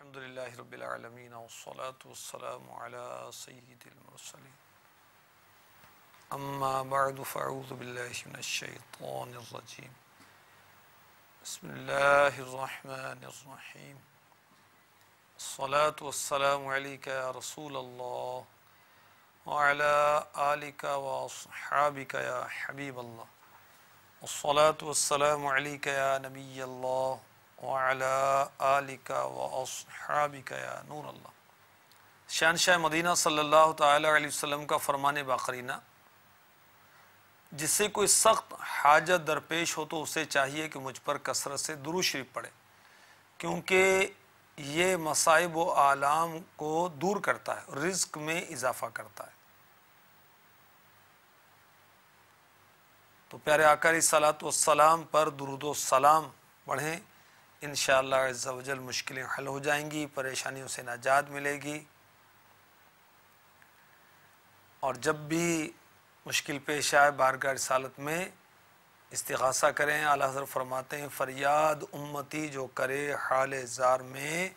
الحمد لله رب العالمين والصلاة والسلام على سيد المرسلين أما بعد فأعوذ بالله من الشيطان الرجيم بسم الله الرحمن الرحيم الصلاة والسلام عليك يا رسول الله وعلى آلك وأصحابك يا حبيب الله والصلاة والسلام عليك يا نبي الله नूर अल्लाह शहनशाह मदीना सल्लल्लाहु अलैहि वसल्लम का फरमान बाकरीना जिससे कोई सख्त हाजत दरपेश हो तो उसे चाहिए कि मुझ पर कसरत से दुरू शरीफ पड़े क्योंकि ये मसाइब व आलाम को दूर करता है रिज्क में इजाफा करता है तो प्यारे आकारी सलात सलाम पर दुरुद सलाम पढ़ें इन शजल मुश्किलें हल हो जाएंगी परेशानियों से नाजात मिलेगी और जब भी मुश्किल पेश आए बारगाह सालत में इस्तासा करें आला हजर फरमाते हैं फरियाद उम्मती जो करे हाल जार में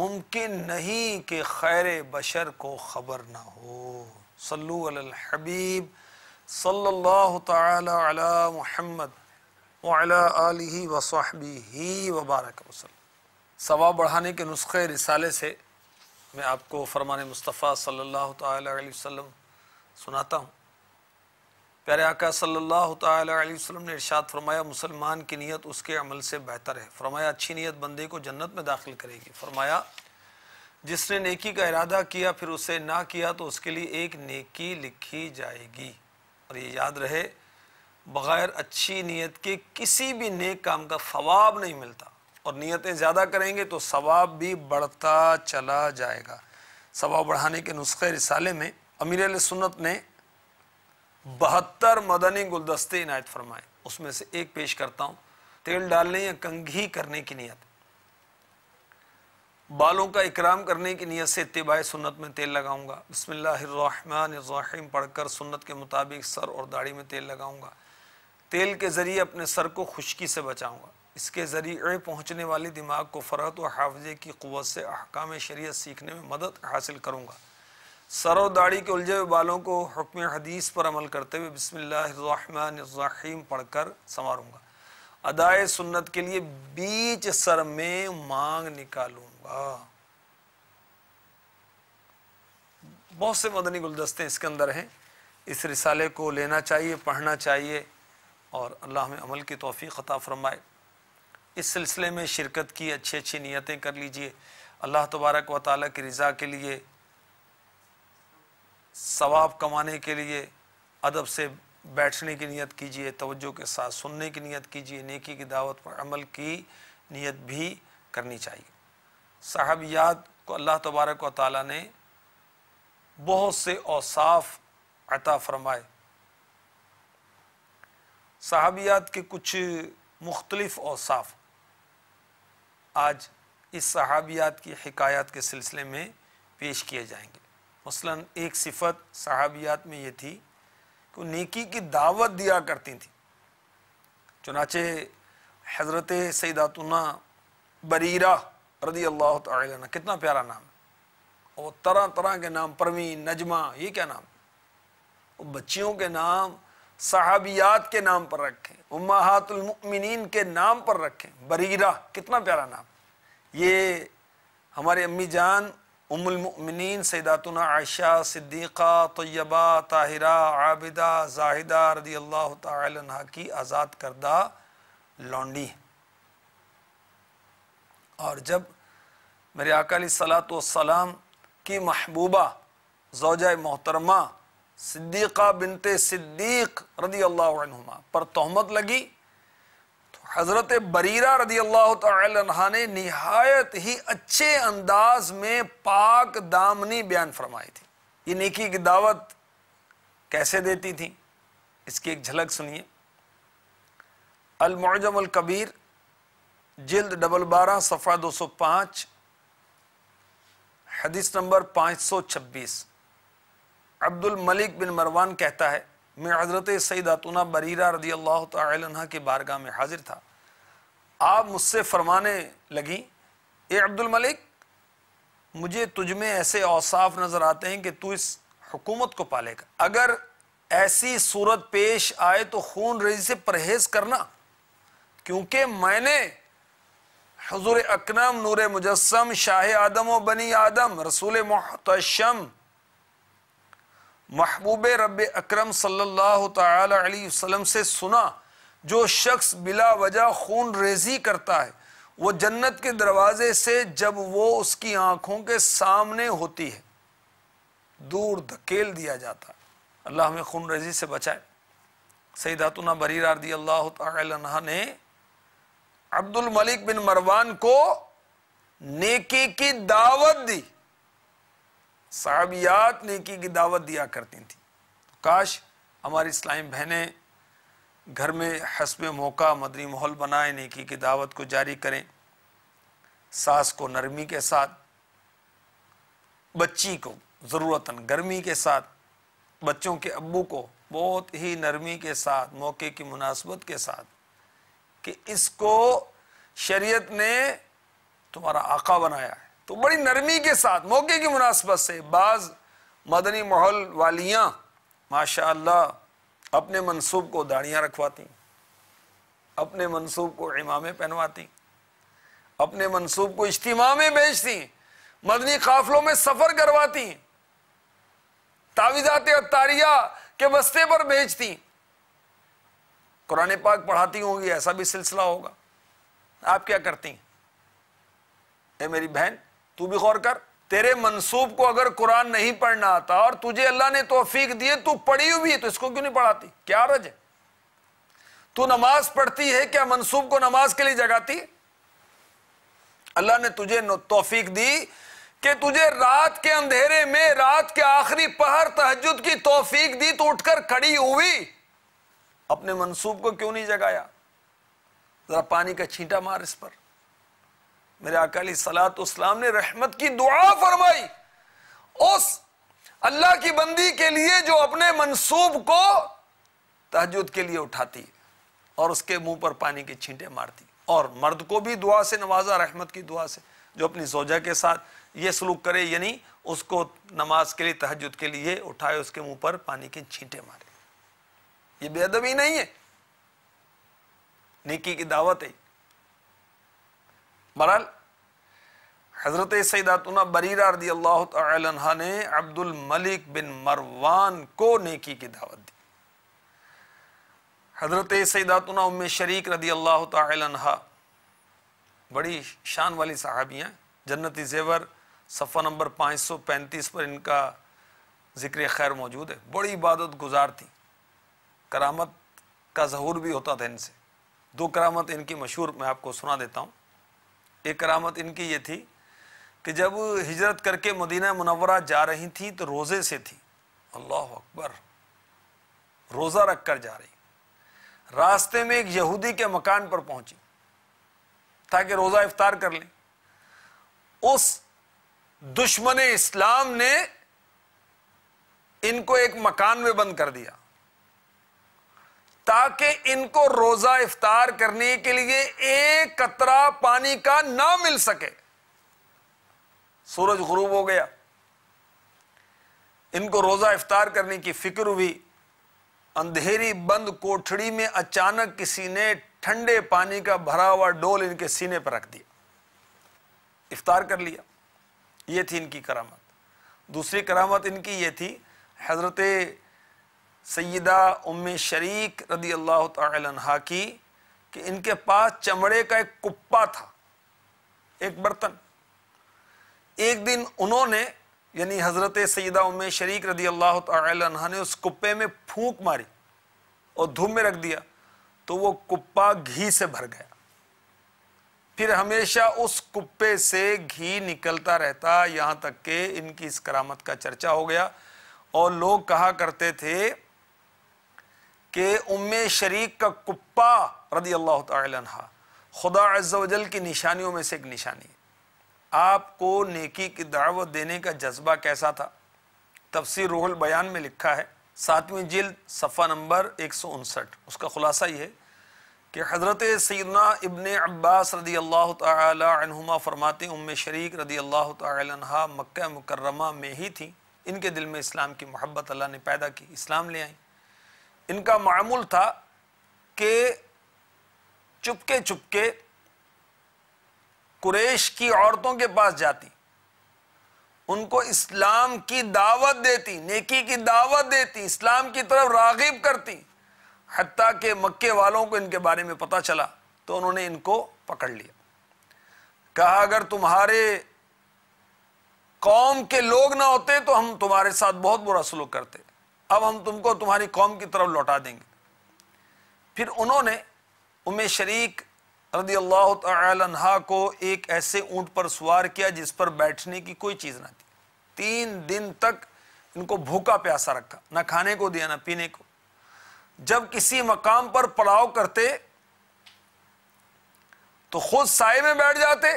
मुमकिन नहीं कि खैर बशर को ख़बर ना हो सलू अल हबीब सल्ला ताला वली वसाहबी ही वबारक वसलम सवा बढ़ाने के नुस्खे रिसाले से मैं आपको फरमान मुस्तफ़ा सल्लल्लाहु अलैहि वसल्लम सुनाता हूँ प्यारे आका सल्लल्लाहु अलैहि वसल्लम ने इरशाद फरमाया मुसलमान की नीयत उसके अमल से बेहतर है फरमाया अच्छी नीयत बंदे को जन्नत में दाखिल करेगी फरमाया जिसने नेकी का इरादा किया फिर उसे ना किया तो उसके लिए एक नेकी लिखी जाएगी और ये याद रहे बग़ैर अच्छी नीयत के किसी भी नेक काम का सवाब नहीं मिलता और नीयतें ज़्यादा करेंगे तो सवाब भी बढ़ता चला जाएगा सवाब बढ़ाने के नुस्खे रिसाले में अमीर सुन्नत ने बहत्तर मदनी गुलदस्ते इनायत फरमाए उसमें से एक पेश करता हूँ तेल डालने या कंघी करने की नीयत बालों का इकराम करने की नीयत से इतबाय सुन्नत में तेल लगाऊंगा बसमिल्लाम पढ़कर सुन्नत के मुताबिक सर और दाढ़ी में तेल लगाऊंगा तेल के ज़रिए अपने सर को खुश्की से बचाऊँगा इसके ज़रिए पहुँचने वाले दिमाग को फ़रहत व हाफजे की क़वत से अहकाम शरीय सीखने में मदद हासिल करूँगा सर और दाढ़ी के उलझे हुए बालों को हुक्म हदीस पर अमल करते हुए बसमीम पढ़ कर संवारूँगा अदाए सुन्नत के लिए बीच सर में मांग निकालूंगा बहुत से मदनी गुलदस्ते इसके अंदर हैं इस रिसाले को लेना चाहिए पढ़ना चाहिए और अल्लाह में अमल की तोफ़ी ख़ता फरमाए इस सिलसिले में शिरकत की अच्छी अच्छी नीयतें कर लीजिए अल्लाह तबारक व ताली की रज़ा के लिए सवाब कमाने के लिए अदब से बैठने की नियत कीजिए तोज्जो के साथ सुनने की नियत कीजिए नेकी की दावत पर अमल की नियत भी करनी चाहिए साहबियात को अल्लाह तबारक व ताली ने बहुत से औसाफ अता फरमाए सहाबियात के कुछ मुख्तलिफ औसाफ आज इस सहाबियात की हकायात के सिलसिले में पेश किए जाएंगे मसलन एक सिफत सहाबियात में ये थी कि नेकी की दावत दिया करती थी चुनाचे हज़रत सईदातुना बरीरा रदी अल्लाह तला कितना प्यारा नाम और तरह तरह के नाम परवीन नजमा ये क्या नाम और बच्चियों के नाम सहाबियात के नाम पर रखें उम्माहातुलमिन के नाम पर रखें बरीरा कितना प्यारा नाम ये हमारे अम्मी जान उमुलमिन सैदातुना आयशा सिद्दीक़ा तय्यबा ताहिरा आबिदा जाहिदा रदी अल्लाह तहा की आज़ाद करदा लौंडी और जब मेरे अकाली सलात वसलाम की महबूबा जोजा मोहतरमा सिद्दीक़ा बिनते सिद्दीक रदी अल्लाह पर तहमत लगी तो हज़रत बरीरा रदी अल्लाह तहा ने नहायत ही अच्छे अंदाज में पाक दामनी बयान फरमाई थी ये नेकी की दावत कैसे देती थी इसकी एक झलक सुनिए अलमोजमल कबीर जिल्द डबल बारह सफ़ा दो सौ पाँच हदीस नंबर पाँच सौ छब्बीस अब्दुल मलिक बिन मरवान कहता है मैं हज़रत सईदातुना बरीरा रदी अल्लाह तह के बारगाह में हाजिर था आप मुझसे फरमाने लगी ए अब्दुल मलिक मुझे तुझमें ऐसे औसाफ नज़र आते हैं कि तू इस हुकूमत को पालेगा अगर ऐसी सूरत पेश आए तो खून रेजी से परहेज़ करना क्योंकि मैंने हजूर अकनम नूर मुजस्म शाह आदम व बनी आदम रसूल मोहतम महबूब रब अक्रम सल्लल्लाहु से सुना जो शख्स बिला वजह खून रेजी करता है वो जन्नत के दरवाजे से जब वो उसकी आंखों के सामने होती है दूर धकेल दिया जाता है अल्लाह हमें खून रेजी से बचाए सईदातुना बरी रदी अल्लाह तहा ने अब्दुल मलिक बिन मरवान को नेकी की दावत दी साबियात नेकी की दावत दिया करती थी तो काश हमारी इस्लामी बहनें घर में हसब मौका मदनी माहौल बनाए नेकी की दावत को जारी करें सास को नरमी के साथ बच्ची को जरूरत गर्मी के साथ बच्चों के अबू को बहुत ही नरमी के साथ मौके की मुनासबत के साथ कि इसको शरीयत ने तुम्हारा आका बनाया है तो बड़ी नरमी के साथ मौके की मुनासबत से बाज़ मदनी माहौल वालियाँ माशा अपने मनसूब को दाढ़ियां रखवाती अपने मनसूब को इमामे पहनवाती अपने मनसूब को इज्तिमा में बेचती मदनी काफलों में सफ़र करवाती तावीज़ात और तारिया के बस्ते पर भेजती कुरान पाक पढ़ाती होंगी ऐसा भी सिलसिला होगा आप क्या करती है मेरी बहन तू भी गौर कर तेरे मंसूब को अगर कुरान नहीं पढ़ना आता और तुझे अल्लाह ने तोफीक दी तू पढ़ी हुई है तो इसको क्यों नहीं पढ़ाती क्या रज है तू नमाज पढ़ती है क्या मंसूब को नमाज के लिए जगाती अल्लाह ने तुझे तोफीक दी कि तुझे रात के अंधेरे में रात के आखिरी पहर तहजद की तोफीक दी तो उठकर खड़ी हुई अपने मंसूब को क्यों नहीं जगाया जरा पानी का छींटा मार इस पर मेरे अकाली सलात इस्लाम ने रहमत की दुआ फरमाई उस अल्लाह की बंदी के लिए जो अपने मनसूब को तहजद के लिए उठाती और उसके मुंह पर पानी की छींटे मारती और मर्द को भी दुआ से नवाजा रहमत की दुआ से जो अपनी सोजा के साथ ये सलूक करे यानी उसको नमाज के लिए तहजद के लिए उठाए उसके मुंह पर पानी की छींटे मारे ये बेदबी नहीं है नेकी की दावत है बहरहाल हज़रत सैदातुना बरीरा अल्लाह तहा ने अब्दुल मलिक बिन मरवान को नेकी की दावत दी हज़रत सैदातुना उम शरीक रदी अल्लाह तहा बड़ी शान वाली साहबियाँ जन्नती जेवर सफ़ा नंबर पाँच सौ पैंतीस पर इनका ज़िक्र खैर मौजूद है बड़ी इबादत गुजार थी करामत का जहूर भी होता था इनसे दो करामत इनकी मशहूर मैं आपको सुना देता हूँ एक करामत इनकी ये थी कि जब हिजरत करके मदीना मुनवरा जा रही थी तो रोज़े से थी अल्लाह अकबर रोज़ा रख कर जा रही रास्ते में एक यहूदी के मकान पर पहुंची ताकि रोज़ा इफ्तार कर लें उस दुश्मन इस्लाम ने इनको एक मकान में बंद कर दिया ताकि इनको रोजा इफ्तार करने के लिए एक कतरा पानी का ना मिल सके सूरज गुरूब हो गया इनको रोजा इफ्तार करने की फिक्र हुई अंधेरी बंद कोठड़ी में अचानक किसी ने ठंडे पानी का भरा हुआ डोल इनके सीने पर रख दिया इफ्तार कर लिया ये थी इनकी करामत दूसरी करामत इनकी ये थी हजरत सैदा उम शरीक रदी अल्लाह तहा की कि इनके पास चमड़े का एक कुप्पा था एक बर्तन एक दिन उन्होंने यानी हज़रत सैदा उम शरीक रदी अल्लाह तहा ने उस कुप्पे में फूंक मारी और धूम में रख दिया तो वो कुप्पा घी से भर गया फिर हमेशा उस कुप्पे से घी निकलता रहता यहाँ तक के इनकी इस करामत का चर्चा हो गया और लोग कहा करते थे कि उम शरीक का कुप्पा रदी अल्लाह तहा खुदा अज्जल की निशानियों में से एक निशानी आपको नेकी की दावत देने का जज्बा कैसा था तफसर रोहल बयान में लिखा है सातवीं जल्द सफ़ा नंबर एक सौ उनसठ उसका खुलासा ये है कि हज़रत सैदना इबन अब्बास रदी अल्लाह तुमा फरमाते उम शरीक रदी अल्लाह तहा मक् मुकरमा में ही थी इनके दिल में इस्लाम की मोहब्बत अल्लाह ने पैदा की इस्लाम ले आई इनका मामूल था कि चुपके चुपके कुरेश की औरतों के पास जाती उनको इस्लाम की दावत देती नेकी की दावत देती इस्लाम की तरफ रागिब करती हती के मक्के वालों को इनके बारे में पता चला तो उन्होंने इनको पकड़ लिया कहा अगर तुम्हारे कौम के लोग ना होते तो हम तुम्हारे साथ बहुत बुरा सलूक करते अब हम तुमको तुम्हारी कौम की तरफ लौटा देंगे फिर उन्होंने उम शरीक रदी अल्लाह तहा को एक ऐसे ऊंट पर सवार किया जिस पर बैठने की कोई चीज़ ना थी तीन दिन तक इनको भूखा प्यासा रखा ना खाने को दिया ना पीने को जब किसी मकाम पर पड़ाव करते तो खुद साय में बैठ जाते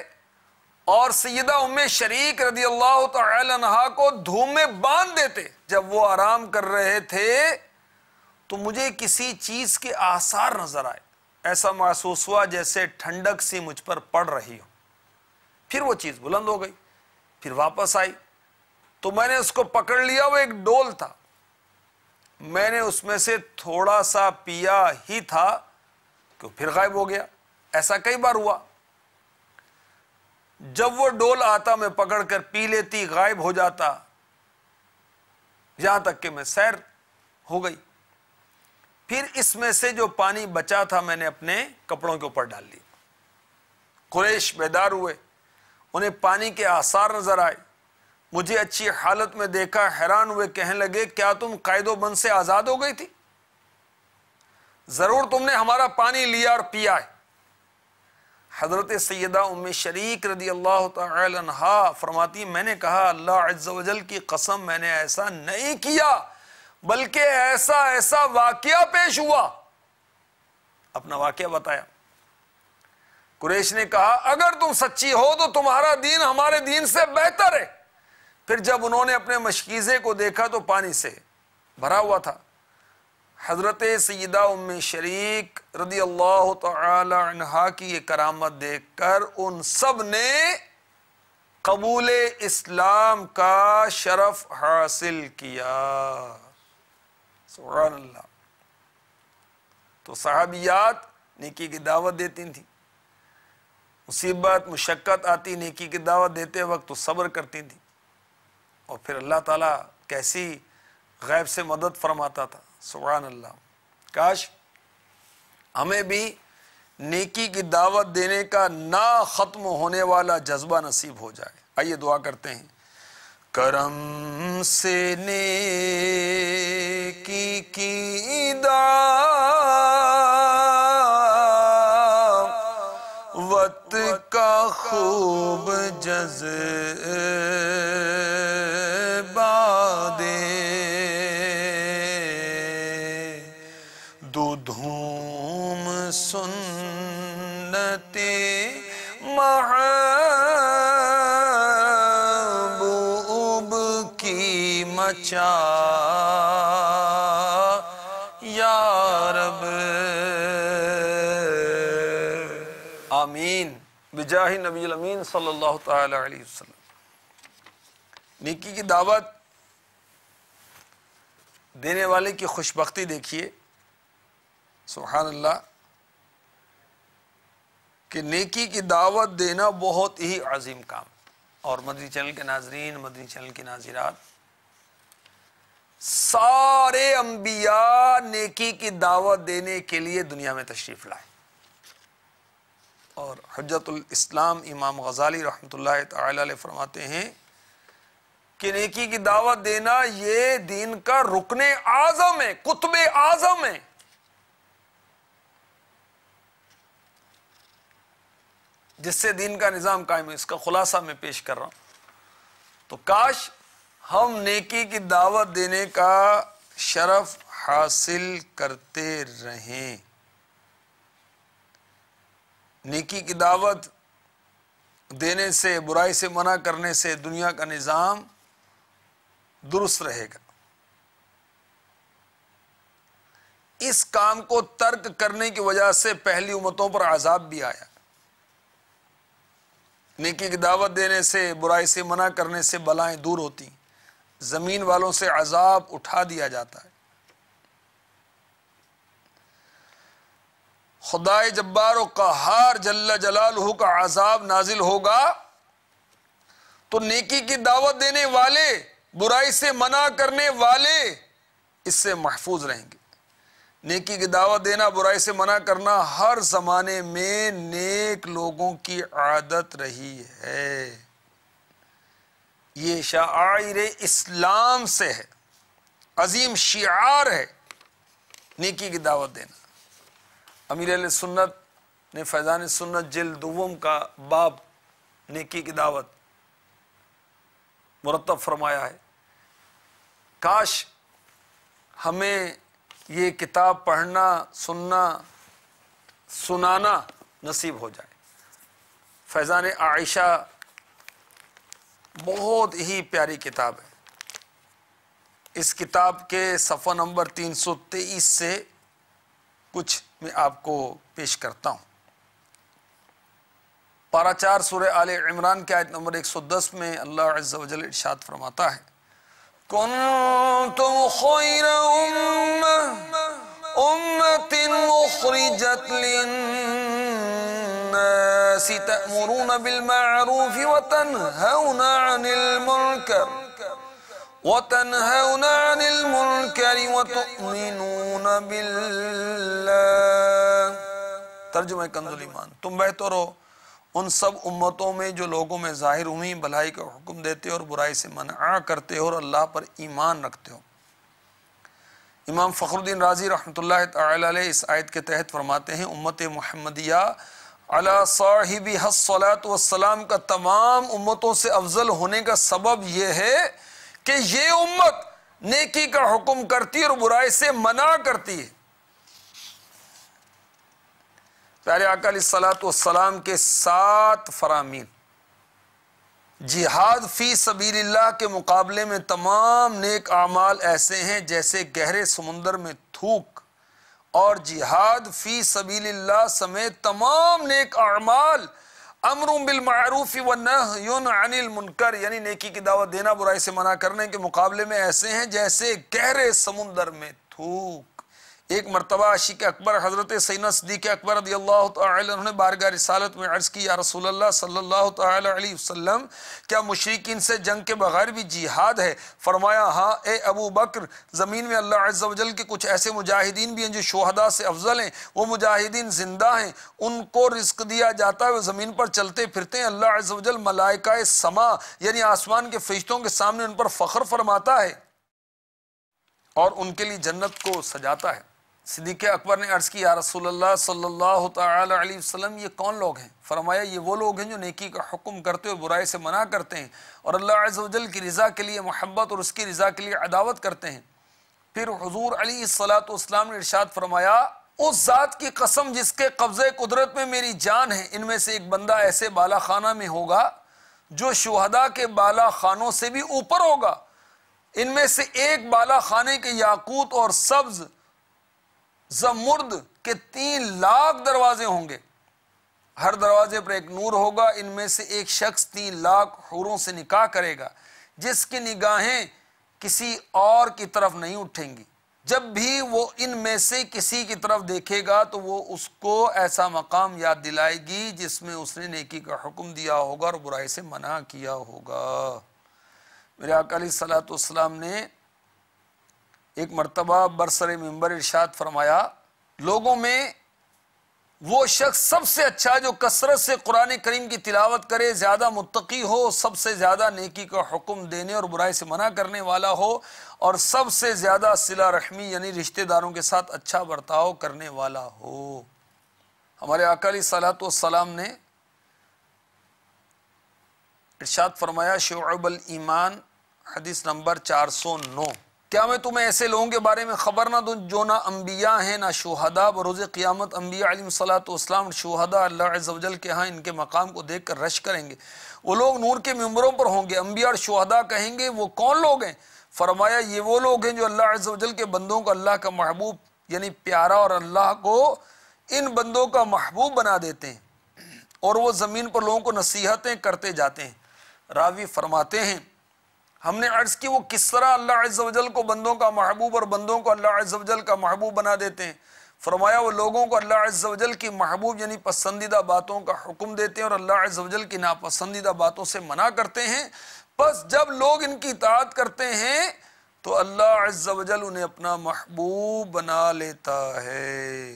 और सैदा उम शरीक रदी अल्लाह तहा को धूम में बांध देते जब वो आराम कर रहे थे तो मुझे किसी चीज के आसार नजर आए ऐसा महसूस हुआ जैसे ठंडक सी मुझ पर पड़ रही हो फिर वो चीज बुलंद हो गई फिर वापस आई तो मैंने उसको पकड़ लिया वो एक डोल था मैंने उसमें से थोड़ा सा पिया ही था कि तो फिर गायब हो गया ऐसा कई बार हुआ जब वो डोल आता मैं पकड़कर पी लेती गायब हो जाता यहां तक कि मैं सैर हो गई फिर इसमें से जो पानी बचा था मैंने अपने कपड़ों के ऊपर डाल लिया कुरेश बेदार हुए उन्हें पानी के आसार नजर आए मुझे अच्छी हालत में देखा हैरान हुए कहने लगे क्या तुम कायदो बंद से आजाद हो गई थी जरूर तुमने हमारा पानी लिया और पिया है हज़रत सैदा उम शरीक रदी अल्लाह तहा फरमाती मैंने कहा अल्लाह अज्जल की कसम मैंने ऐसा नहीं किया बल्कि ऐसा ऐसा वाक़ पेश हुआ अपना वाक्य बताया कुरेश ने कहा अगर तुम सच्ची हो तो तुम्हारा दीन हमारे दीन से बेहतर है फिर जब उन्होंने अपने मशकीज़े को देखा तो पानी से भरा हुआ था हज़रत सईदा उम शरीक रदी अल्लाह तहा की ये करामत देख कर उन सब ने कबूल इस्लाम का शरफ हासिल किया तो साहबियात नेकी की दावत देती थी मुसीबत मुशक्क़त आती नेकी की दावत देते वक्त तो सब्र करती थी और फिर अल्लाह ताला कैसी गैब से मदद फरमाता था सुबहान अल्लाह काश हमें भी नेकी की दावत देने का ना ख़त्म होने वाला जज्बा नसीब हो जाए आइए दुआ करते हैं करम से नेकी की दावत का खूब जज्बा दुधूम सुन्नते महबूब की मचा यारब आमीन बिजाही नबी अमीन सल्लल्लाहु अलैहि वसल्लम नेकी की दावत देने वाले की खुशबख्ती देखिए सुबहानल्ला कि नेकी की दावत देना बहुत ही अजीम काम और मदनी चैनल के नाजरीन मदनी चैनल की नाजिरात सारे अम्बिया नेकी की दावत देने के लिए दुनिया में तशरीफ लाए और हजरतुल इस्लाम इमाम गजाली रहमतुल्लाह फरमाते हैं कि नेकी की दावत देना ये दीन का रुकने आज़म है कुतब आज़म है जिससे दीन का निज़ाम कायम है इसका खुलासा मैं पेश कर रहा हूँ तो काश हम नेकी की दावत देने का शरफ हासिल करते रहें नेकी की दावत देने से बुराई से मना करने से दुनिया का निज़ाम दुरुस्त रहेगा इस काम को तर्क करने की वजह से पहली उम्मतों पर आज़ाब भी आया नेकी की दावत देने से बुराई से मना करने से बलाएं दूर होती ज़मीन वालों से अजाब उठा दिया जाता है खुदाए जब्बार कहार जल्ला जलाल का अजाब नाजिल होगा तो नेकी की दावत देने वाले बुराई से मना करने वाले इससे महफूज रहेंगे नेकी की दावत देना बुराई से मना करना हर ज़माने में नेक लोगों की आदत रही है ये शायर इस्लाम से है अजीम शियार है नेकी की दावत देना अमीर सुन्नत ने फैज़ान सुन्नत जिल दुम का बाब नेकी की दावत मुरतब फरमाया है काश हमें ये किताब पढ़ना सुनना सुनाना नसीब हो जाए फैज़ान आयशा बहुत ही प्यारी किताब है इस किताब के सफ़ा नंबर तीन सौ तेईस से कुछ मैं आपको पेश करता हूँ पारा चार सूर्य आल इमरान के आयत नंबर एक सौ दस में अल्लाह अज्जा इर्शाद फरमाता है كنتم خير أمة أمة أخرجت للناس تأمرون بالمعروف وتنهون عن المنكر وتنهون عن المنكر وتؤمنون بالله ترجمة كنز الإيمان تم بہتر उन सब उम्मतों में जो लोगों में ज़ाहिर हुई भलाई का हुक्म देते हो और बुराई से मना करते हो और अल्लाह पर ईमान रखते हो इमाम फ़खरुद्दीन राजी रहमतुल्लाह ताला इस आयत के तहत फरमाते हैं उम्मत महमदिया अला साहिबी हसलात वसलाम का तमाम उम्मतों से अफजल होने का सबब यह है कि ये उम्मत नेकी का हुक्म करती और बुराई से मना करती है प्यारे अकालसलाम के सात फरामीन जिहाद फ़ी सबील्ला के मुकाबले में तमाम नेक आमाल ऐसे हैं जैसे गहरे समुंदर में थूक और जिहाद फ़ी सबील्ला समेत तमाम नेक आमाल अमरुम बिलमूफ़ व नहयुन अनिल मुनकर यानी नेकी की दावत देना बुराई से मना करने के मुकाबले में ऐसे हैं जैसे गहरे समुंदर में थूक एक मरतबा आशिक अकबर हज़रत सैन सदीक अकबर उन्होंने बारगा तुमने रसालत में अर्ज़ की रसोल्ला रसूल सल्ला वसम क्या मशरकिन से जंग के बग़ैर भी जिहाद है फ़रमाया हाँ ए अबू बकर ज़मीन में अल्लाह अज्जल के कुछ ऐसे मुजाहिदीन भी हैं जो शहदा से अफजल हैं वो मुजाहिदीन ज़िंदा हैं उनको रिस्क दिया जाता है वह ज़मीन पर चलते फिरते हैं अल्लाह अज्जल मलाइका समा यानी आसमान के फरिश्तों के सामने उन पर फ़ख्र फरमाता है और उनके लिए जन्नत को सजाता है सिद्दीक अकबर ने अर्ज़ किया रसोल्ला सल्ला तसलम ये कौन लोग हैं फरमाया ये वो लोग हैं जो नेकी का हुक्म करते हुए बुराई से मना करते हैं और अल्लाह अजल की रज़ा के लिए मोहब्बत और उसकी रज़ा के लिए अदावत करते हैं फिर हजूर अली सलातम ने इर्शाद फरमाया उस ज़ात की कसम जिसके कब्ज़ कुदरत में मेरी जान है इनमें से एक बंदा ऐसे बाला खाना में होगा जो शहदा के बाला खानों से भी ऊपर होगा इनमें से एक बाला खाने के याकूत और सब्ज़ जमुर्द के तीन लाख दरवाजे होंगे हर दरवाजे पर एक नूर होगा इनमें से एक शख्स तीन लाख हूरों से निकाह करेगा जिसकी निगाहें किसी और की तरफ नहीं उठेंगी जब भी वो इनमें से किसी की तरफ देखेगा तो वो उसको ऐसा मकाम याद दिलाएगी जिसमें उसने नेकी का हुक्म दिया होगा और बुराई से मना किया होगा मेरे अकाली सलात ने एक मरतबा बरसर मंबर इर्शाद फरमाया लोगों में वो शख्स सबसे अच्छा जो कसरत से कुरान करीम की तिलावत करे ज़्यादा मुतकी हो सबसे ज़्यादा नेकी का हुक्म देने और बुराई से मना करने वाला हो और सबसे ज़्यादा सिला रहमी यानी रिश्तेदारों के साथ अच्छा बर्ताव करने वाला हो हमारे अकाली सलात सलाम ने इर्शाद फरमाया शोबल ईमान हदीस नंबर चार सौ नौ क्या मैं तुम्हें ऐसे लोगों के बारे में खबर ना दूँ जो ना अम्बिया हैं ना शहदा बरोज़ क़ियामत अम्बिया सलाम शहदा अल्लाजल के यहाँ इनके मकाम को देख कर रश करेंगे वो लोग नूर के मम्बरों पर होंगे अम्बिया और शहदा कहेंगे वो कौन लोग हैं फरमाया ये वो लोग हैं जो अल्लाह अजल के बंदों को अल्लाह का महबूब यानी प्यारा और अल्लाह को इन बंदों का महबूब बना देते हैं और वो ज़मीन पर लोगों को नसीहतें करते जाते हैं रावी फरमाते हैं हमने अर्ज की वो किस तरह अल्लाह अज्जल को बंदों का महबूब और बंदों को अल्लाह अज्जल का महबूब बना देते हैं फरमाया वो लोगों को अल्लाह अज्जल की महबूब यानी पसंदीदा बातों का हुक्म देते हैं और अल्लाह अज्जल की नापसंदीदा बातों से मना करते हैं बस जब लोग इनकी इतात करते हैं तो अल्लाह अज्जल उन्हें अपना महबूब बना लेता है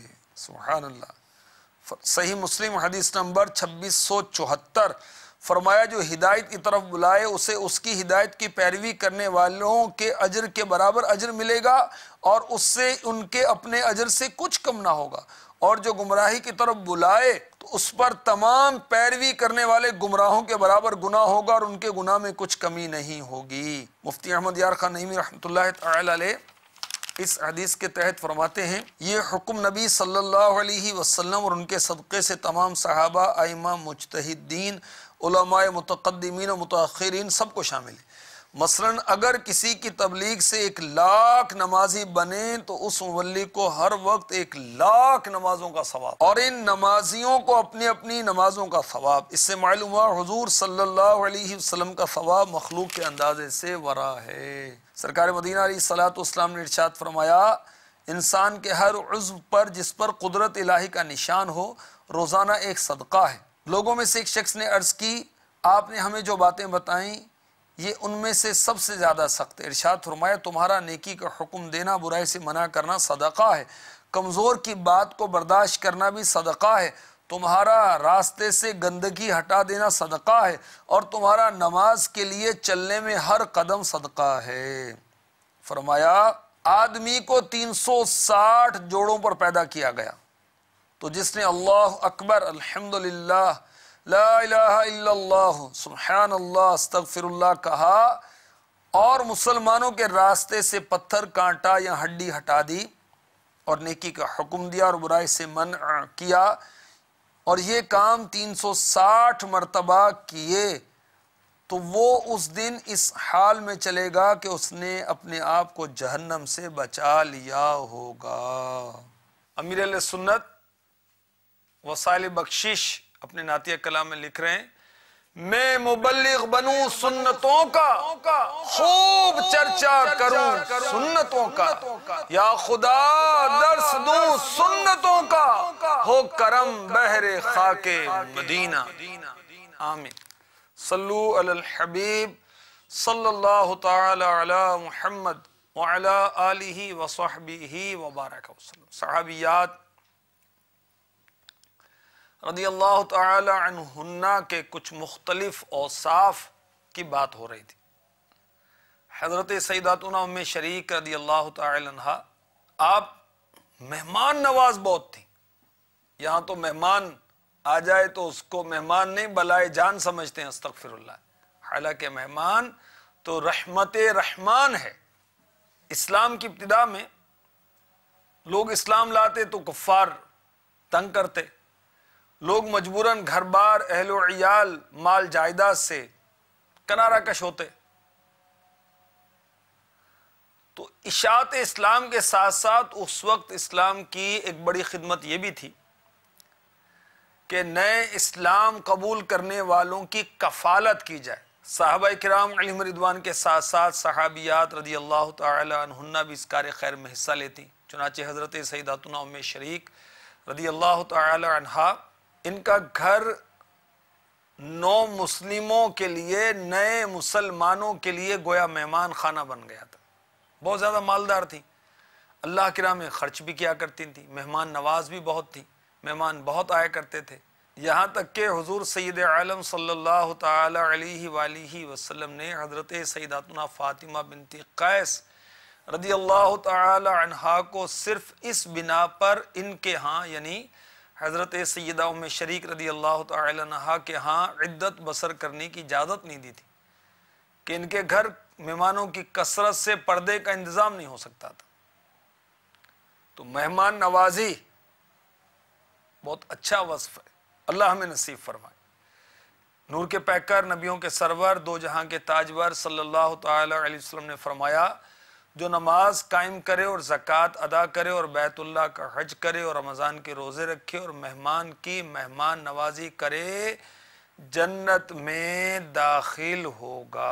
अल्लाह सही मुस्लिम हदीस नंबर छब्बीस सौ चौहत्तर फरमाया जो हिदायत की तरफ बुलाए उसे उसकी हिदायत की पैरवी करने वालों के अजर के बराबर अजर मिलेगा और उससे उनके अपने अजर से कुछ कम ना होगा और जो गुमराही की तरफ बुलाए तो उस पर तमाम पैरवी करने वाले गुमराहों के बराबर गुना होगा और उनके गुना में कुछ कमी नहीं होगी मुफ्ती अहमद यार खान नईमी रहमत इस हदीस के तहत फरमाते हैं ये हुक्म नबी सल्लल्लाहु अलैहि वसल्लम और उनके सदक़े से तमाम सहाबा आइमा मुजतहदीन उलमाए मतकदमिन मतरीन सबको शामिल है मसलन अगर किसी की तबलीग से एक लाख नमाजी बने तो उस मुवली को हर वक्त एक लाख नमाजों का सवाब और इन नमाजियों को अपनी अपनी नमाजों का सवाब इससे मालूम हुआ हजूर सल्लल्लाहु अलैहि वसल्लम का सवाब मखलूक के अंदाजे से वरा है सरकार मदीना सलातम ने इर्शाद फरमाया इंसान के हर उज्व पर जिस पर कुदरत इलाही का निशान हो रोज़ाना एक सदका है लोगों में से एक शख्स ने अर्ज की आपने हमें जो बातें बताई ये उनमें से सबसे ज़्यादा सख्त इरशाद फरमाया तुम्हारा नेकी का हुक्म देना बुराई से मना करना सदका है कमज़ोर की बात को बर्दाश्त करना भी सदका है तुम्हारा रास्ते से गंदगी हटा देना सदका है और तुम्हारा नमाज के लिए चलने में हर कदम सदका है फरमाया आदमी को 360 जोड़ों पर पैदा किया गया तो जिसने अल्लाह अकबर अल्हम्दुलिल्लाह सुभान अल्लाह अस्तगफिरुल्लाह कहा और मुसलमानों के रास्ते से पत्थर कांटा या हड्डी हटा दी और नेकी का हुक्म दिया और बुराई से मन किया और ये काम 360 मरतबा किए तो वो उस दिन इस हाल में चलेगा कि उसने अपने आप को जहन्नम से बचा लिया होगा अमीर सुन्नत वसाइल बख्शिश अपने नातिया कला में लिख रहे हैं मैं मुबलिक बनू सुन्नतों का खूब चर्चा करूं सुन्नतों का या खुदा दर्स दू सुन्नतों का हो करम बहरे खाके मदीना आमीन सल्लू अल हबीब सल्लल्लाहु ताला अला मुहम्मद वला आलिही वसहबिही वबारक वसल्लम सहाबियात रदी अल्लाह तन्ना के कुछ मुख्तलिफ औसाफ की बात हो रही थी हज़रत सईदातुना उम शरीक रदी अल्लाह तहा आप मेहमान नवाज बहुत थी यहाँ तो मेहमान आ जाए तो उसको मेहमान नहीं बलाए जान समझते हैं अस्तफिरल्ला हालांकि मेहमान तो रहमत रहमान है इस्लाम की इब्तदा में लोग इस्लाम लाते तो कुफ़ार तंग करते लोग मजबूरन घर बार अहलोयाल माल जायदाद से कनारा कश होते तो इशात इस्लाम के साथ साथ उस वक्त इस्लाम की एक बड़ी खिदमत यह भी थी कि नए इस्लाम कबूल करने वालों की कफालत की जाए साहब कराम रिदवान के साथ साथ सहाबियात रदी अल्लाह तहन्ना भी इस कार खैर में हिस्सा लेती चुनाचे हज़रत सईदातना शरीक रदी अल्लाह तहा इनका घर नौ मुस्लिमों के लिए नए मुसलमानों के लिए गोया मेहमान खाना बन गया था बहुत ज़्यादा मालदार थी अल्लाह के राह में खर्च भी किया करती थी मेहमान नवाज भी बहुत थी मेहमान बहुत आया करते थे यहाँ तक के हजूर सैद आलम सल्लल्लाहु अलैहि वसल्लम ने हज़रत सैदातना फ़ातिमा बिनती कैस रदी अल्लाह तहा को सिर्फ़ इस बिना पर इनके यहाँ यानी हज़रत सैदा उम शरीक रदी अल्लाह तहा के यहाँ इद्दत बसर करने की इजाज़त नहीं दी थी कि इनके घर मेहमानों की कसरत से पर्दे का इंतज़ाम नहीं हो सकता था तो मेहमान नवाजी बहुत अच्छा वसफ़ है अल्लाह हमें नसीब फरमाए नूर के पैकर नबियों के सरवर दो जहाँ के ताजवर सल्ला तसलम ने फरमाया जो नमाज कायम करे और ज़क़़त अदा करे और बैतुल्ला का हज करे और रमज़ान के रोज़े रखे और मेहमान की मेहमान नवाजी करे जन्नत में दाखिल होगा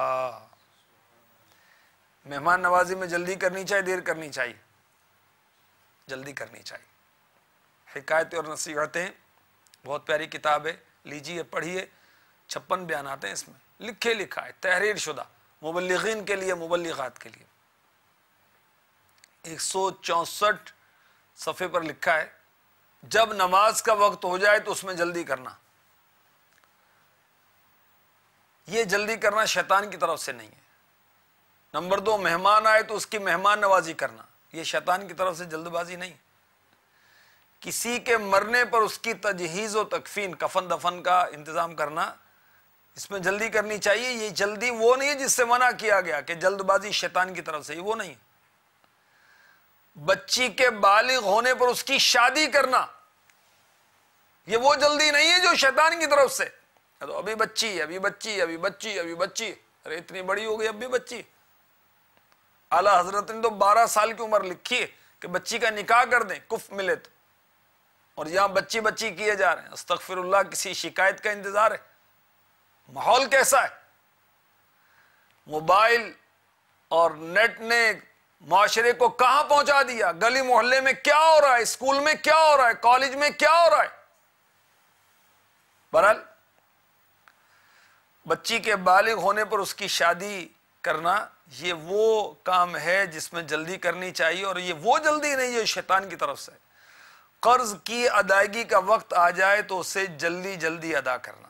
मेहमान नवाजी में जल्दी करनी चाहिए देर करनी चाहिए जल्दी करनी चाहिए शिकायतें और नसीहतें बहुत प्यारी किताब है लीजिए पढ़िए छप्पन बयान आते हैं इसमें लिखे लिखा है तहरीर शुदा मुबलगिन के लिए मुबलगात के लिए 164 सफ़े पर लिखा है जब नमाज का वक्त हो जाए तो उसमें जल्दी करना ये जल्दी करना शैतान की तरफ से नहीं है नंबर दो मेहमान आए तो उसकी मेहमान नवाजी करना ये शैतान की तरफ से जल्दबाजी नहीं किसी के मरने पर उसकी तजहीज़ व तकफीन कफन दफन का इंतज़ाम करना इसमें जल्दी करनी चाहिए ये जल्दी वो नहीं है जिससे मना किया गया कि जल्दबाजी शैतान की तरफ से ये वो नहीं है बच्ची के बालिग होने पर उसकी शादी करना ये वो जल्दी नहीं है जो शैतान की तरफ से तो अभी बच्ची अभी बच्ची अभी बच्ची अभी बच्ची अरे इतनी बड़ी हो गई अब भी बच्ची आला हजरत ने तो 12 साल की उम्र लिखी है कि बच्ची का निकाह कर दें कुफ मिले तो और यहां बच्ची बच्ची किए जा रहे हैं अस्तफिर किसी शिकायत का इंतजार है माहौल कैसा है मोबाइल और नेट ने माशरे को कहां पहुंचा दिया गली मोहल्ले में क्या हो रहा है स्कूल में क्या हो रहा है कॉलेज में क्या हो रहा है बहरहाल बच्ची के बालिग होने पर उसकी शादी करना ये वो काम है जिसमें जल्दी करनी चाहिए और ये वो जल्दी नहीं है शैतान की तरफ से कर्ज की अदायगी का वक्त आ जाए तो उसे जल्दी जल्दी अदा करना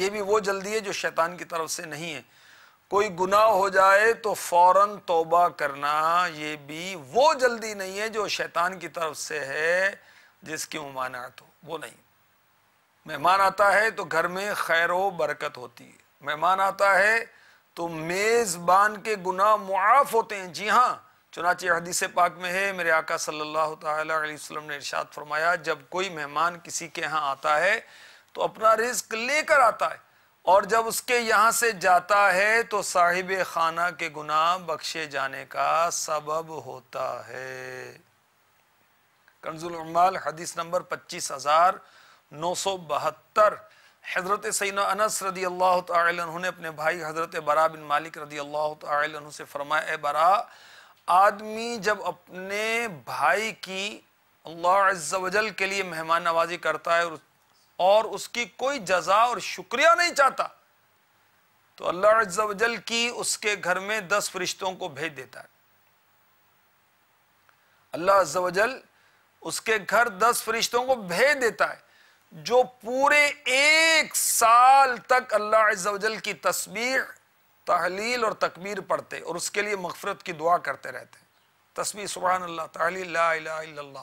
ये भी वो जल्दी है जो शैतान की तरफ से नहीं है कोई गुनाह हो जाए तो फौरन तोबा करना ये भी वो जल्दी नहीं है जो शैतान की तरफ से है जिसकी ममानात हो वो नहीं मेहमान आता है तो घर में खैर व बरकत होती है मेहमान आता है तो मेज़बान के गुनाह मुआफ़ होते हैं जी हाँ चुनाचे हदीस पाक में है मेरे आका सल्लल्लाहु अलैहि वसल्लम ने इरशाद फरमाया जब कोई मेहमान किसी के यहाँ आता है तो अपना रिस्क लेकर आता है और जब उसके यहाँ से जाता है तो साहिब खाना के गुनाह बख्शे जाने का सबब होता है कंजुलमाल हदीस नंबर पच्चीस हजार नौ सौ बहत्तर हज़रत सैन अनस रदी अल्लाह तुमने अपने भाई हज़रत बरा बिन मालिक रदी अल्लाह तुम से फरमाया बरा आदमी जब अपने भाई की अल्लाह अज्जल के लिए मेहमान नवाजी करता है और और उसकी कोई जजा और शुक्रिया नहीं चाहता तो अल्लाह अज्जल की उसके घर में दस फरिश्तों को भेज देता है अल्लाह अज्जल उसके घर दस फरिश्तों को भेज देता है जो पूरे एक साल तक अल्लाह अज्जल की तस्वीर तहलील और तकबीर पढ़ते और उसके लिए मफफरत की दुआ करते रहते तस्वीर सुबह अल्लाह तहलील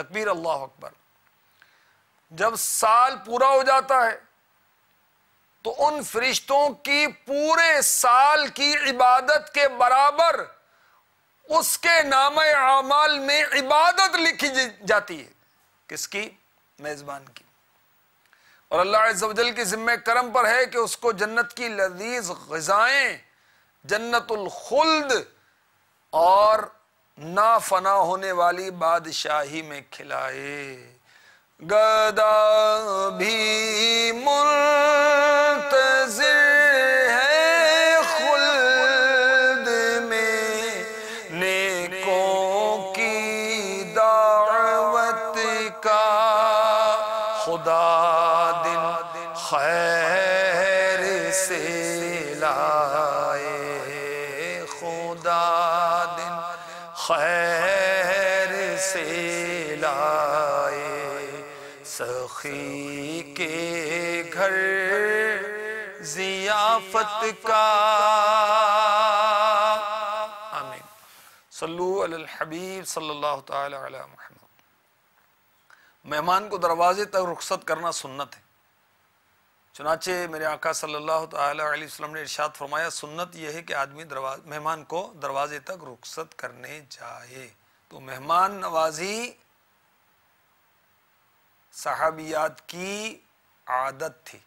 तकबीर अल्लाह अकबर जब साल पूरा हो जाता है तो उन फरिश्तों की पूरे साल की इबादत के बराबर उसके नाम अमाल में इबादत लिखी जाती है किसकी मेज़बान की और अल्लाह अजल की ज़िम्मे करम पर है कि उसको जन्नत की लजीज जन्नतुल खुल्द और ना फना होने वाली बादशाही में खिलाए गदा भी मुंतजर में की खुदा दिन खैर खुदा दिन खैर से लाए सखी के घर जियाफत का आमीन सल्लू अल हबीब सल्लल्लाहु ताला अला मुहम्मद मेहमान को दरवाजे तक रुखसत करना सुन्नत है चुनाचे मेरे आका सल्लल्लाहु अलैहि वसल्लम ने इरशाद फरमाया सुन्नत यह है कि आदमी दरवाज मेहमान को दरवाजे तक रुखसत करने जाए तो मेहमान नवाजी सहाबियात की आदत थी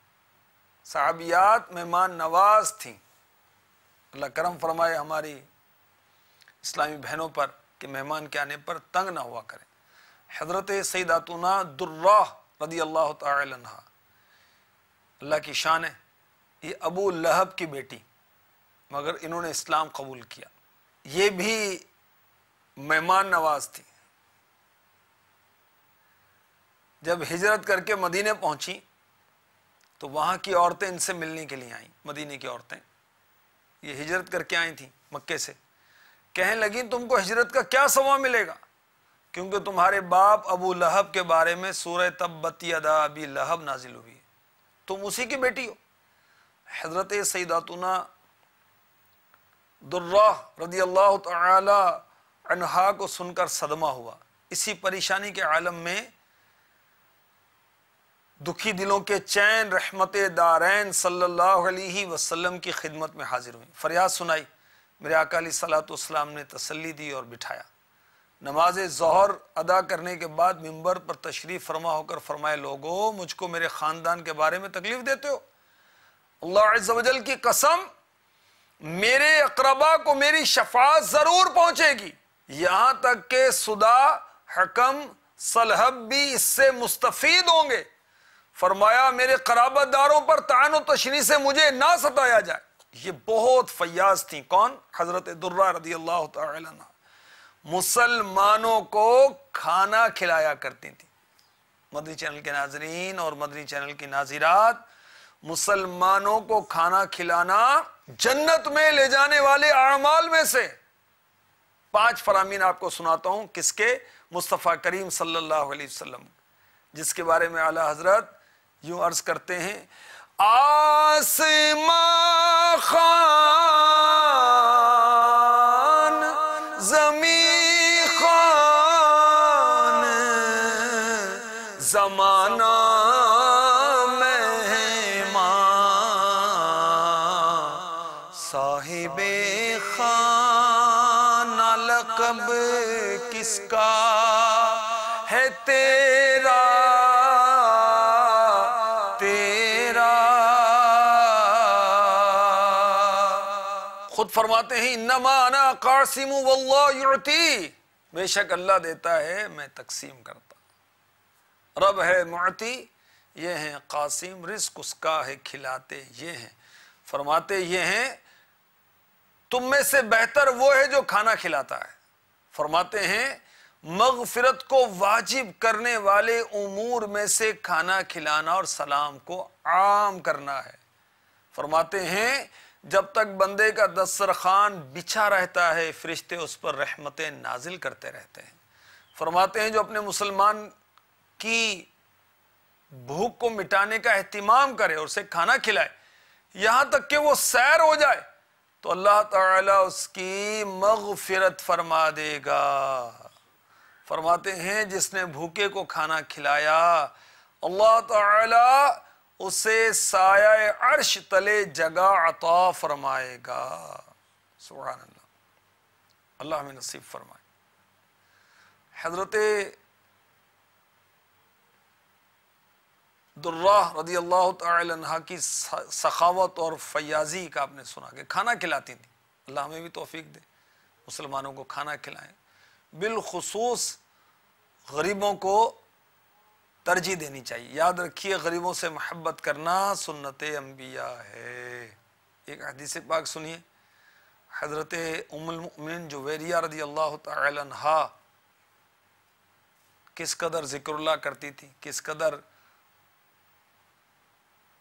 सहाबियात मेहमान नवाज थी अल्लाह करम फरमाए हमारी इस्लामी बहनों पर कि मेहमान के आने पर तंग ना हुआ करें हजरत सईदातुना दुर्राह रदी अल्लाह तहा अल्लाह की शान है ये अबू लहब की बेटी मगर इन्होंने इस्लाम कबूल किया ये भी मेहमान नवाज थी जब हिजरत करके मदीने पहुंची तो वहां की औरतें इनसे मिलने के लिए आईं मदीने की औरतें ये हिजरत करके आई थी मक्के से कहने लगी तुमको हिजरत का क्या सवा मिलेगा क्योंकि तुम्हारे बाप अबू लहब के बारे में सूर तब्बत अदा अबी लहब नाजिल हुई है तुम उसी की बेटी हो हजरत सईदातुना दुर्रा रदी अल्लाह तहा को सुनकर सदमा हुआ इसी परेशानी के आलम में दुखी दिलों के चैन रहमत दारैन सल्लल्लाहु अलैहि वसल्लम की खिदमत में हाजिर हुई फरियाद सुनाई मेरे अकाली सलातम ने तसल्ली दी और बिठाया नमाज जहर अदा करने के बाद मंबर पर तशरीफ़ फरमा होकर फरमाए लोगो मुझको मेरे ख़ानदान के बारे में तकलीफ़ देते हो अल्लाह की कसम मेरे अकरबा को मेरी शफात ज़रूर पहुँचेगी यहाँ तक के सुदा हकम सलहब भी इससे मुस्तफ़ होंगे फरमाया मेरे दारों पर तान तशरी से मुझे ना सताया जाए ये बहुत फयाज थी कौन हजरत दुर्रा रदी अल्लाह मुसलमानों को खाना खिलाया करती थी मदरी चैनल के नाजरीन और मदरी चैनल की नाजिरात मुसलमानों को खाना खिलाना जन्नत में ले जाने वाले अमाल में से पांच फरामीन आपको सुनाता हूं किसके मुस्तफ़ा करीम सल्लल्लाहु अलैहि वसल्लम जिसके बारे में आला हजरत यू अर्ज करते हैं आसमा खान यासिम वल्लाती बेशक अल्लाह देता है मैं तकसीम करता रब है मुती ये हैं कासिम रिस्क उसका है खिलाते ये हैं फरमाते ये हैं तुम में से बेहतर वो है जो खाना खिलाता है फरमाते हैं मगफिरत को वाजिब करने वाले उमूर में से खाना खिलाना और सलाम को आम करना है फरमाते हैं जब तक बंदे का दस्तरखान बिछा रहता है फरिश्ते उस पर रहमतें नाजिल करते रहते हैं फरमाते हैं जो अपने मुसलमान की भूख को मिटाने का अहतमाम करे और उसे खाना खिलाए यहाँ तक कि वो सैर हो जाए तो अल्लाह ताला उसकी मगफिरत फरमा देगा फरमाते हैं जिसने भूखे को खाना खिलाया अल्लाह ताला उसे साया अर्श तले जगह अता फरमाएगा सुबह अल्लाह में नसीब फरमाए हजरत दुर्रा रदी अल्लाह तहा की सखावत और फयाजी का आपने सुना कि खाना खिलाती थी अल्लाह में भी तोफीक दे मुसलमानों को खाना खिलाएं बिलखसूस गरीबों को तरजीह देनी चाहिए याद रखिए गरीबों से महब्बत करना सुन्नत अम्बिया है एक हदीस पाक सुनिए हज़रत उमिन वेरिया रदी अल्लाह तहा किस कदर ज़िक्रुल्ला करती थी किस कदर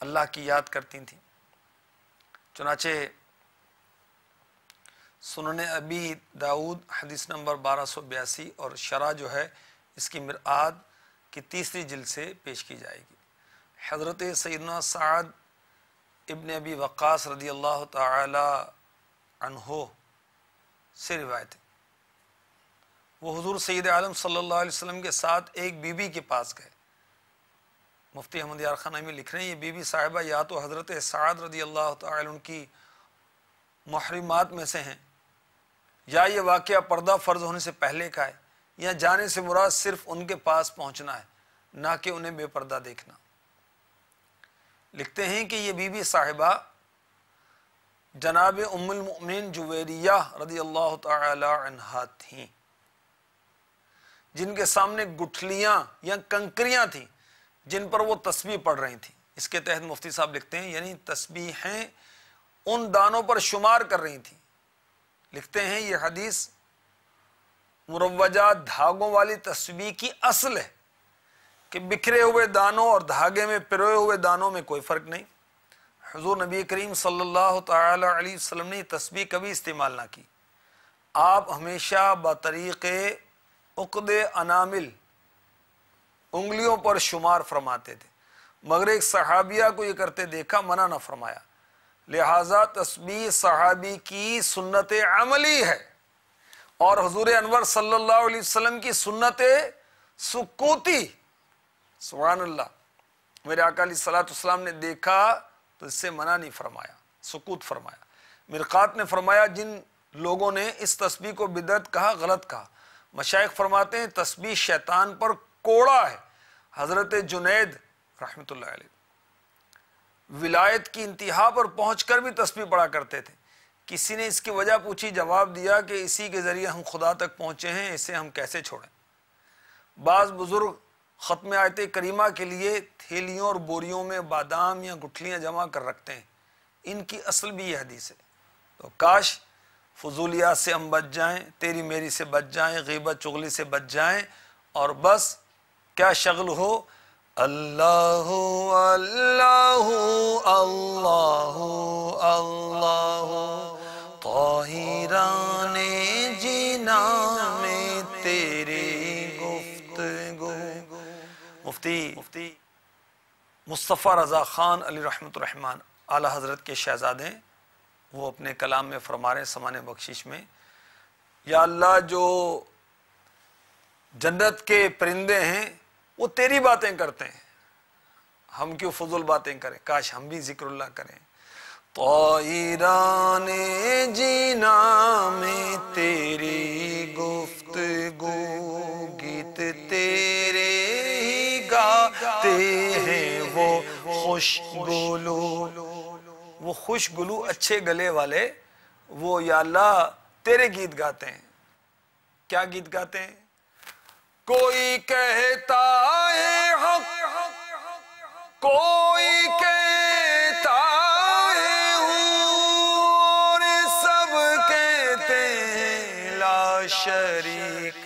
अल्लाह की याद करती थी चुनाचे सुनने अबी दाऊद हदीस नंबर बारह सौ बयासी और शरा जो है इसकी मिराद की तीसरी जिल से पेश की जाएगी हज़रत सैदना साद इबन अबी वक्स रदी अल्लाह तहो से रिवायत है वो हजूर सैद आलम सल्ला वसम के साथ एक बीबी के पास गए मुफ्ती अहमद यार खान अमी लिख रहे हैं ये बीबी साहिबा या तो हज़रत साद रदी अल्लाह तुकी महरमात में से हैं या ये वाक़ पर्दा फ़र्ज़ होने से पहले का है या जाने से मुराद सिर्फ उनके पास पहुंचना है ना कि उन्हें बेपर्दा देखना लिखते हैं कि ये बीबी साहिबा जनाब उम्मिन जुवेरिया रदी अल्लाह तहा थी जिनके सामने गुठलियां या कंकरियां थी जिन पर वो तस्वीर पढ़ रही थी इसके तहत मुफ्ती साहब लिखते हैं यानी तस्वीरें उन दानों पर शुमार कर रही थी लिखते हैं ये हदीस मुरवजा धागों वाली तस्वीर की असल है कि बिखरे हुए दानों और धागे में पिरोए हुए दानों में कोई फ़र्क नहीं हजूर नबी करीम सल्लल्लाहु अलैहि वसल्लम ने तस्वीर कभी इस्तेमाल ना की आप हमेशा बतरीक़े उकद अनामिल उंगलियों पर शुमार फरमाते थे मगर एक सहाबिया को ये करते देखा मना ना फरमाया लिहाजा तस्वीर सहाबी की सुन्नत अमली है और हजूर अनवर सल्लल्लाहु अलैहि वसल्लम की सुन्नत सुकूती सुबहान अल्लाह मेरे अकाली सलाम ने देखा तो इससे मना नहीं फरमाया सुकूत फरमाया मिरक़ात ने फरमाया जिन लोगों ने इस तस्बी को बिदत कहा गलत कहा मशाइ फरमाते हैं तस्बी शैतान पर कोड़ा है हज़रत जुनेद रहमत विलायत की इंतहा पर पहुंचकर कर भी तस्बी पड़ा करते थे किसी ने इसकी वजह पूछी जवाब दिया कि इसी के ज़रिए हम खुदा तक पहुँचे हैं इसे हम कैसे छोड़ें बाज़ बुज़ुर्ग ख़त्म आयत करीमा के लिए थैलियों और बोरियों में बादाम या गुठलियाँ जमा कर रखते हैं इनकी असल भी यह हदीस है तो काश फजूलियात से हम बच जाएँ तेरी मेरी से बच जाएँ गीबत चुगली से बच जाएँ और बस क्या शगल हो अल्लाह अल्लाह अल्लाह अल्लाह ताहिरान जीना में तेरी गो मुफ्ती मुफ्ती मुस्तफ़ा रज़ा ख़ान अली रहमान आला हज़रत के शहज़ादे वो अपने कलाम में फरमा रहे समान बख्शिश में या अल्लाह जो जन्नत के परिंदे हैं वो तेरी बातें करते हैं हम क्यों फजूल बातें करें काश हम भी जिक्रल्ला करें तोरान जीना में तेरी गुफ्त गो गीत तेरे ही गाते हैं वो खुश गुलू वो खुश गुलू अच्छे गले वाले वो या तेरे गीत गाते हैं क्या गीत गाते हैं कोई कहता है हक कोई कह शरीक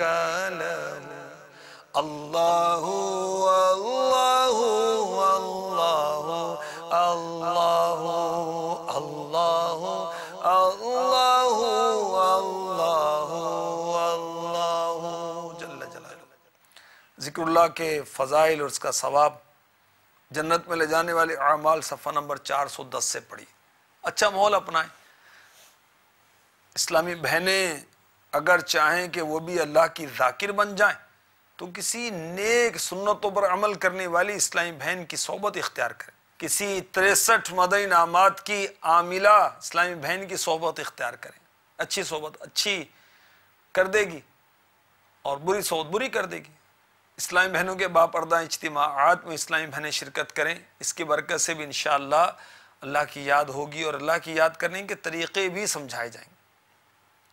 के फ़ज़ाइल और उसका सवाब जन्नत में ले जाने वाले आमाल सफ़ा नंबर चार सौ दस से पड़ी अच्छा माहौल अपनाए इस्लामी बहनें अगर चाहें कि वो भी अल्लाह की जाकिर बन जाए तो किसी नेक सुन्नतों पर अमल करने वाली इस्लामी बहन की सोबत इख्तियार करें किसी तिरसठ मदई नामात की आमिला इस्लामी बहन की सोहबत इख्तियार करें अच्छी सोहबत अच्छी कर देगी और बुरी सोहबत बुरी कर देगी इस्लामी बहनों के बापरदा इज्तमात में इस्लामी बहनें शिरकत करें इसकी बरकत से भी इन अल्लाह की याद होगी और अल्लाह की याद करने के तरीक़े भी समझाए जाएंगे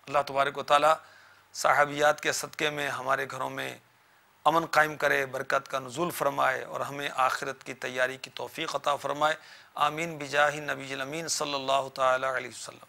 अल्लाह तबारक ताली साहबियात के सदक़े में हमारे घरों में अमन कायम करे बरकत का नजूल फरमाए और हमें आखिरत की तैयारी की तोफ़ी अता फ़रमाए आमीन बिजाही नबी अमीन सल्ला तसम